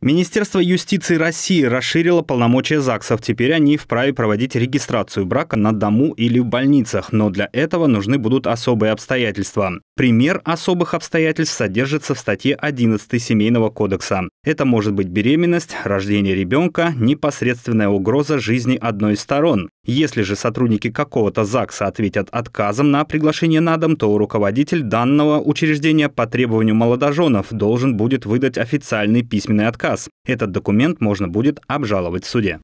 Министерство юстиции России расширило полномочия ЗАГСов. Теперь они вправе проводить регистрацию брака на дому или в больницах, но для этого нужны будут особые обстоятельства. Пример особых обстоятельств содержится в статье 11 Семейного кодекса. Это может быть беременность, рождение ребенка, непосредственная угроза жизни одной из сторон. Если же сотрудники какого-то ЗАГСа ответят отказом на приглашение на дом, то руководитель данного учреждения по требованию молодоженов должен будет выдать официальный письменный отказ. Этот документ можно будет обжаловать в суде.